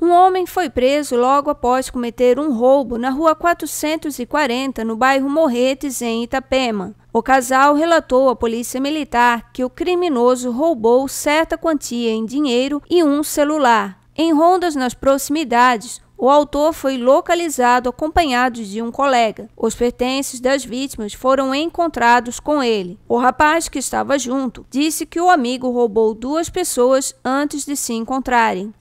Um homem foi preso logo após cometer um roubo na rua 440, no bairro Morretes, em Itapema. O casal relatou à polícia militar que o criminoso roubou certa quantia em dinheiro e um celular. Em rondas nas proximidades, o autor foi localizado acompanhado de um colega. Os pertences das vítimas foram encontrados com ele. O rapaz que estava junto disse que o amigo roubou duas pessoas antes de se encontrarem.